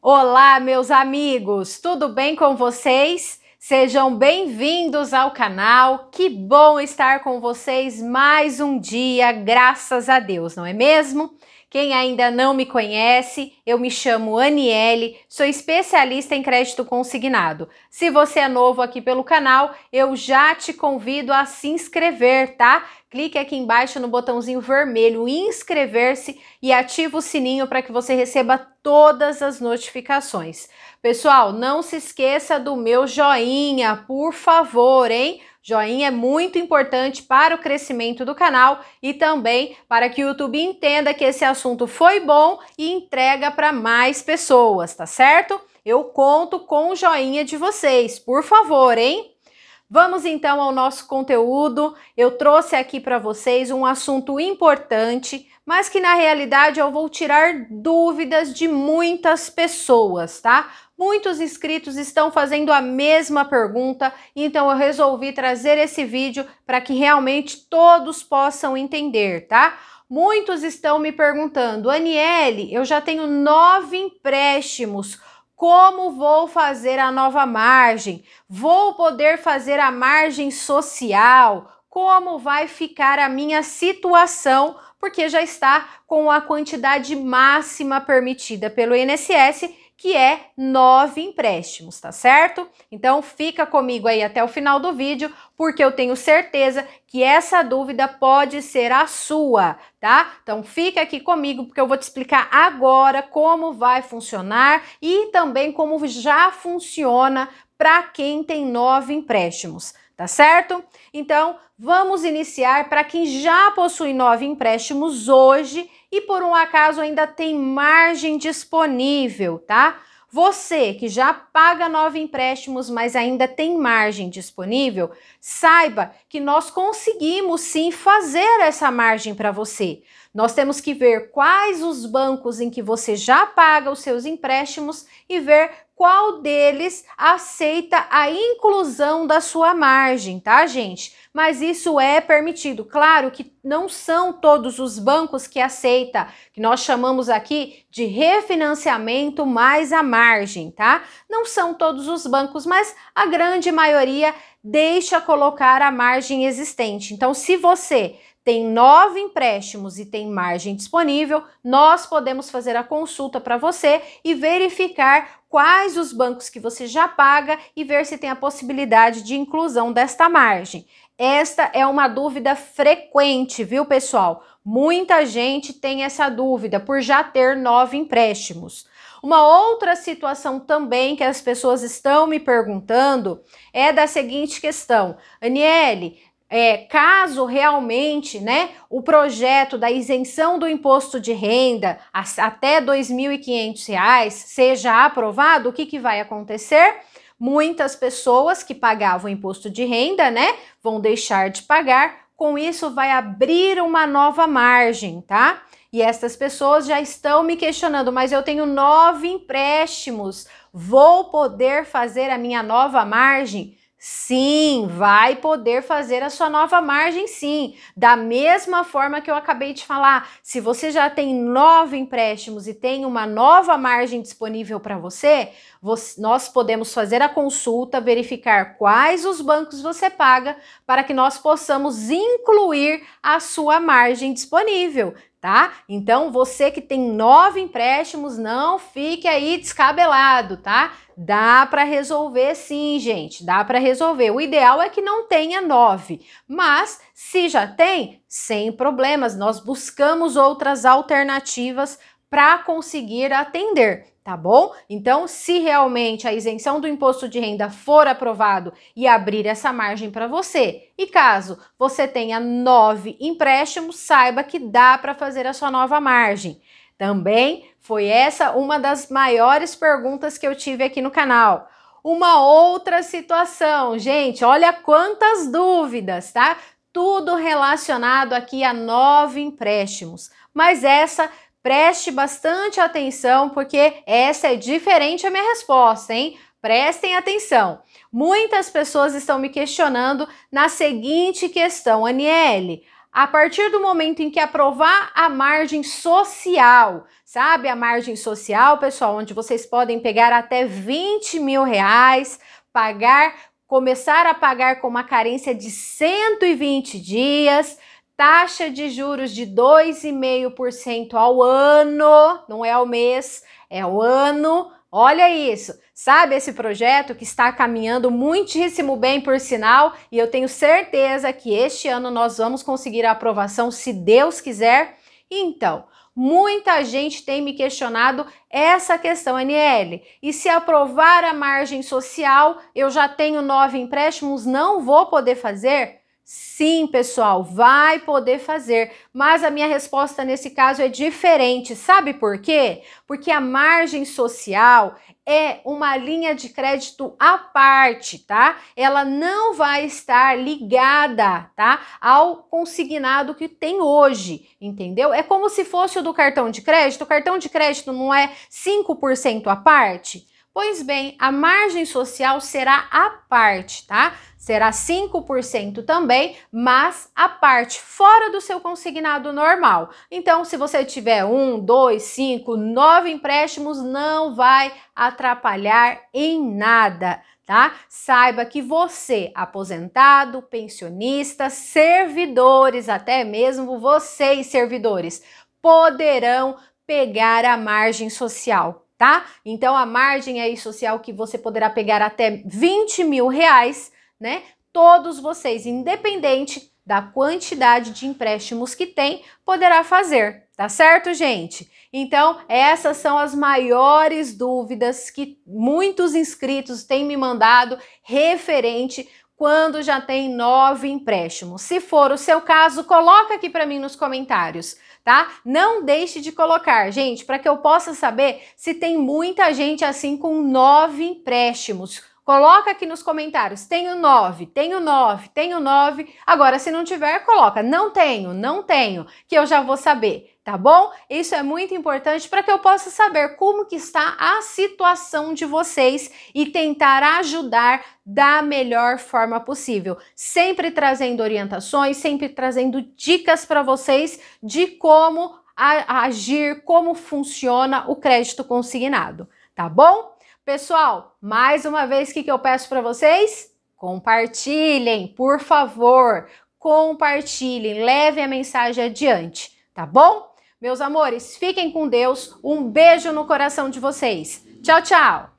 Olá, meus amigos, tudo bem com vocês? Sejam bem-vindos ao canal. Que bom estar com vocês mais um dia, graças a Deus, não é mesmo? Quem ainda não me conhece, eu me chamo Aniele, sou especialista em crédito consignado. Se você é novo aqui pelo canal, eu já te convido a se inscrever, tá? Clique aqui embaixo no botãozinho vermelho inscrever-se e ativa o sininho para que você receba todas as notificações. Pessoal, não se esqueça do meu joinha, por favor, hein? Joinha é muito importante para o crescimento do canal e também para que o YouTube entenda que esse assunto foi bom e entrega para mais pessoas, tá certo? Eu conto com o joinha de vocês, por favor, hein? Vamos então ao nosso conteúdo. Eu trouxe aqui para vocês um assunto importante, mas que na realidade eu vou tirar dúvidas de muitas pessoas, tá? Muitos inscritos estão fazendo a mesma pergunta, então eu resolvi trazer esse vídeo para que realmente todos possam entender, tá? Muitos estão me perguntando, Aniele, eu já tenho nove empréstimos, como vou fazer a nova margem? Vou poder fazer a margem social? Como vai ficar a minha situação? Porque já está com a quantidade máxima permitida pelo INSS que é nove empréstimos, tá certo? Então fica comigo aí até o final do vídeo, porque eu tenho certeza que essa dúvida pode ser a sua, tá? Então fica aqui comigo porque eu vou te explicar agora como vai funcionar e também como já funciona para quem tem nove empréstimos tá certo? Então, vamos iniciar para quem já possui nove empréstimos hoje e por um acaso ainda tem margem disponível, tá? Você que já paga nove empréstimos, mas ainda tem margem disponível, saiba que nós conseguimos sim fazer essa margem para você. Nós temos que ver quais os bancos em que você já paga os seus empréstimos e ver qual deles aceita a inclusão da sua margem, tá, gente? Mas isso é permitido. Claro que não são todos os bancos que aceita, que nós chamamos aqui de refinanciamento mais a margem, tá? Não são todos os bancos, mas a grande maioria deixa colocar a margem existente. Então, se você tem nove empréstimos e tem margem disponível, nós podemos fazer a consulta para você e verificar quais os bancos que você já paga e ver se tem a possibilidade de inclusão desta margem. Esta é uma dúvida frequente, viu, pessoal? Muita gente tem essa dúvida por já ter nove empréstimos. Uma outra situação também que as pessoas estão me perguntando é da seguinte questão: Aniele, é, caso realmente né, o projeto da isenção do imposto de renda a, até R$ 2.500 seja aprovado, o que, que vai acontecer? Muitas pessoas que pagavam imposto de renda né, vão deixar de pagar, com isso vai abrir uma nova margem, tá? E essas pessoas já estão me questionando, mas eu tenho nove empréstimos, vou poder fazer a minha nova margem? Sim, vai poder fazer a sua nova margem, sim. Da mesma forma que eu acabei de falar, se você já tem nove empréstimos e tem uma nova margem disponível para você, você, nós podemos fazer a consulta, verificar quais os bancos você paga para que nós possamos incluir a sua margem disponível tá? Então, você que tem nove empréstimos, não fique aí descabelado, tá? Dá para resolver sim, gente, dá para resolver. O ideal é que não tenha nove, mas se já tem, sem problemas, nós buscamos outras alternativas para conseguir atender, tá bom? Então, se realmente a isenção do imposto de renda for aprovado e abrir essa margem para você, e caso você tenha nove empréstimos, saiba que dá para fazer a sua nova margem. Também foi essa uma das maiores perguntas que eu tive aqui no canal uma outra situação. Gente, olha quantas dúvidas, tá? Tudo relacionado aqui a nove empréstimos. Mas essa Preste bastante atenção, porque essa é diferente a minha resposta, hein? Prestem atenção. Muitas pessoas estão me questionando na seguinte questão, Aniele. A partir do momento em que aprovar a margem social, sabe? A margem social, pessoal, onde vocês podem pegar até 20 mil reais, pagar, começar a pagar com uma carência de 120 dias, taxa de juros de 2,5% ao ano, não é ao mês, é ao ano. Olha isso, sabe esse projeto que está caminhando muitíssimo bem, por sinal, e eu tenho certeza que este ano nós vamos conseguir a aprovação, se Deus quiser. Então, muita gente tem me questionado essa questão, NL. E se aprovar a margem social, eu já tenho nove empréstimos, não vou poder fazer? Sim, pessoal, vai poder fazer, mas a minha resposta nesse caso é diferente. Sabe por quê? Porque a margem social é uma linha de crédito à parte, tá? Ela não vai estar ligada, tá, ao consignado que tem hoje, entendeu? É como se fosse o do cartão de crédito. O cartão de crédito não é 5% à parte? Pois bem, a margem social será a parte, tá? Será 5% também, mas a parte fora do seu consignado normal. Então, se você tiver um, dois, cinco, nove empréstimos, não vai atrapalhar em nada. Tá? Saiba que você, aposentado, pensionista, servidores, até mesmo vocês, servidores, poderão pegar a margem social tá? Então a margem aí social que você poderá pegar até 20 mil reais, né? Todos vocês, independente da quantidade de empréstimos que tem, poderá fazer, tá certo, gente? Então, essas são as maiores dúvidas que muitos inscritos têm me mandado referente quando já tem nove empréstimos. Se for o seu caso, coloca aqui para mim nos comentários tá? Não deixe de colocar, gente, para que eu possa saber se tem muita gente assim com nove empréstimos. Coloca aqui nos comentários, tenho nove, tenho nove, tenho nove. Agora, se não tiver, coloca, não tenho, não tenho, que eu já vou saber tá bom? Isso é muito importante para que eu possa saber como que está a situação de vocês e tentar ajudar da melhor forma possível, sempre trazendo orientações, sempre trazendo dicas para vocês de como agir, como funciona o crédito consignado, tá bom? Pessoal, mais uma vez, o que, que eu peço para vocês? Compartilhem, por favor, compartilhem, levem a mensagem adiante, tá bom? Meus amores, fiquem com Deus. Um beijo no coração de vocês. Tchau, tchau.